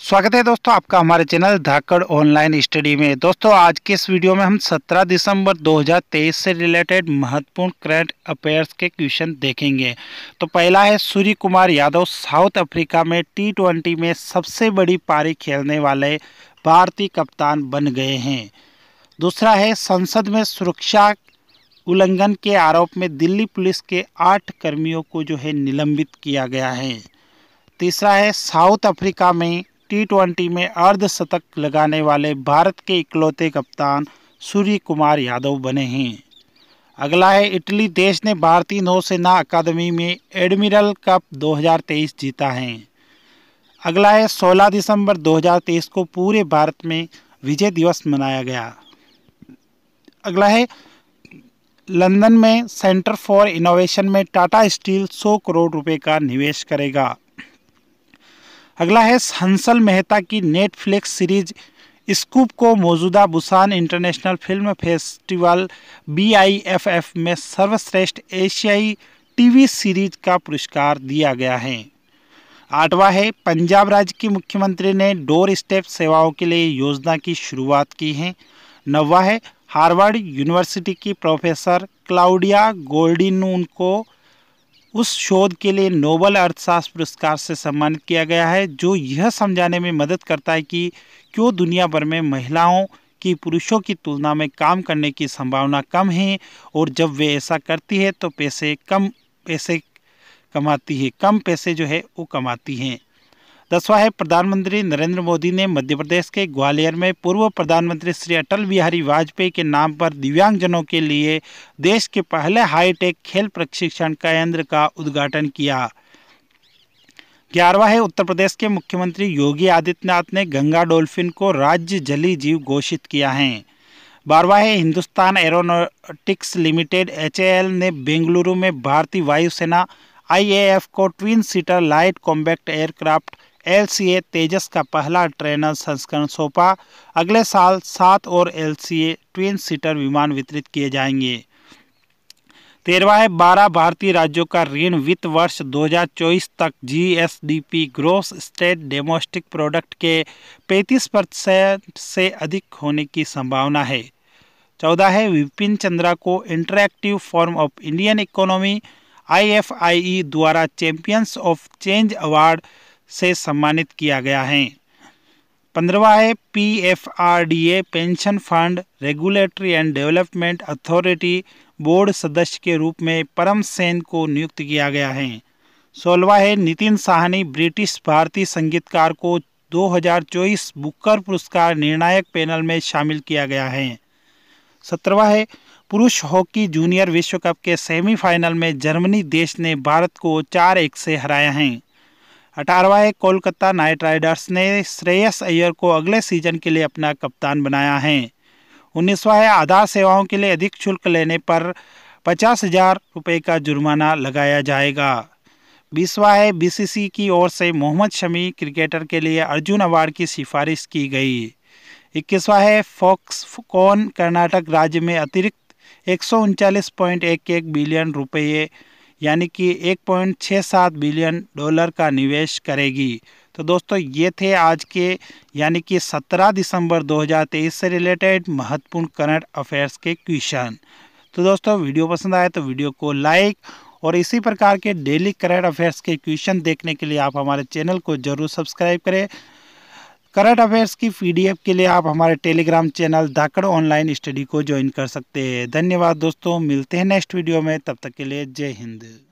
स्वागत है दोस्तों आपका हमारे चैनल धाकड़ ऑनलाइन स्टडी में दोस्तों आज के इस वीडियो में हम 17 दिसंबर 2023 से रिलेटेड महत्वपूर्ण करंट अफेयर्स के क्वेश्चन देखेंगे तो पहला है सूर्य कुमार यादव साउथ अफ्रीका में टी में सबसे बड़ी पारी खेलने वाले भारतीय कप्तान बन गए हैं दूसरा है संसद में सुरक्षा उल्लंघन के आरोप में दिल्ली पुलिस के आठ कर्मियों को जो है निलंबित किया गया है तीसरा है साउथ अफ्रीका में टी में अर्धशतक लगाने वाले भारत के इकलौते कप्तान सूर्य कुमार यादव बने हैं अगला है इटली देश ने भारतीय नौसेना अकादमी में एडमिरल कप 2023 जीता है अगला है 16 दिसंबर 2023 को पूरे भारत में विजय दिवस मनाया गया अगला है लंदन में सेंटर फॉर इनोवेशन में टाटा स्टील 100 करोड़ रुपए का निवेश करेगा अगला है हंसल मेहता की नेटफ्लिक्स सीरीज स्कूप को मौजूदा Busan international film festival B में सर्वश्रेष्ठ एशियाई टीवी सीरीज का पुरस्कार दिया गया है आठवां है पंजाब राज्य की मुख्यमंत्री ने डोर स्टेप सेवाओं के लिए योजना की शुरुआत की है नौवा है हार्वर्ड यूनिवर्सिटी की प्रोफेसर क्लाउडिया गोल्डिन को उस शोध के लिए नोबल अर्थशास्त्र पुरस्कार से सम्मानित किया गया है जो यह समझाने में मदद करता है कि क्यों दुनिया भर में महिलाओं की पुरुषों की तुलना में काम करने की संभावना कम है और जब वे ऐसा करती है तो पैसे कम पैसे कमाती है कम पैसे जो है वो कमाती हैं दसवा है प्रधानमंत्री नरेंद्र मोदी ने मध्य प्रदेश के ग्वालियर में पूर्व प्रधानमंत्री श्री अटल बिहारी वाजपेयी के नाम पर दिव्यांगजनों के लिए देश के पहले हाईटेक खेल प्रशिक्षण केंद्र का उद्घाटन किया ग्यारहवा है उत्तर प्रदेश के मुख्यमंत्री योगी आदित्यनाथ ने गंगा डोल्फिन को राज्य जली जीव घोषित किया है बारवा है हिंदुस्तान एरोनोटिक्स लिमिटेड एच ने बेंगलुरु में भारतीय वायुसेना आई को twin seater light combat aircraft LCA Tejas का पहला ट्रेनर संस्करण सौंपा अगले साल सात और एलसीए ट्विन सीटर विमान वितरित किए जाएंगे तेरवा है बारह भारतीय राज्यों का ऋण वित्त वर्ष 2024 तक GSDP gross state domestic product के 35 प्रतिशत से अधिक होने की संभावना है चौदह है विपिन चंद्रा को interactive forum of Indian economy IFIE द्वारा चैंपियंस ऑफ चेंज अवार्ड से सम्मानित किया गया है पंद्रवा है P F R D A pension fund regulatory and development authority board सदस्य के रूप में परम सेन को नियुक्त किया गया है सोलवा है नितिन साहनी ब्रिटिश भारतीय संगीतकार को 2024 बुकर पुरस्कार निर्णायक पैनल में शामिल किया गया है सत्रहवा है पुरुष हॉकी जूनियर विश्व कप के सेमीफाइनल में जर्मनी देश ने भारत को चार एक से हराया है अठारहवा कोलकाता नाइट राइडर्स ने श्रेयस अय्यर को अगले सीजन के लिए अपना कप्तान बनाया है उन्नीसवा है आधार सेवाओं के लिए अधिक शुल्क लेने पर पचास हजार रुपये का जुर्माना लगाया जाएगा बीसवा है बीसीसी की ओर से मोहम्मद शमी क्रिकेटर के लिए अर्जुन अवार्ड की सिफारिश की गई इक्कीसवा है फॉक्स कॉन कर्नाटक राज्य में अतिरिक्त एक बिलियन रुपये यानी कि 1.67 बिलियन डॉलर का निवेश करेगी तो दोस्तों ये थे आज के यानी कि 17 दिसंबर 2023 से रिलेटेड महत्वपूर्ण करंट अफेयर्स के क्वेश्चन तो दोस्तों वीडियो पसंद आए तो वीडियो को लाइक और इसी प्रकार के डेली करंट अफेयर्स के क्वेश्चन देखने के लिए आप हमारे चैनल को जरूर सब्सक्राइब करें करंट अफेयर्स की पीडीएफ के लिए आप हमारे Telegram channel Dhakad online study को ज्वाइन कर सकते हैं धन्यवाद दोस्तों मिलते हैं नेक्स्ट वीडियो में तब तक के लिए जय हिंद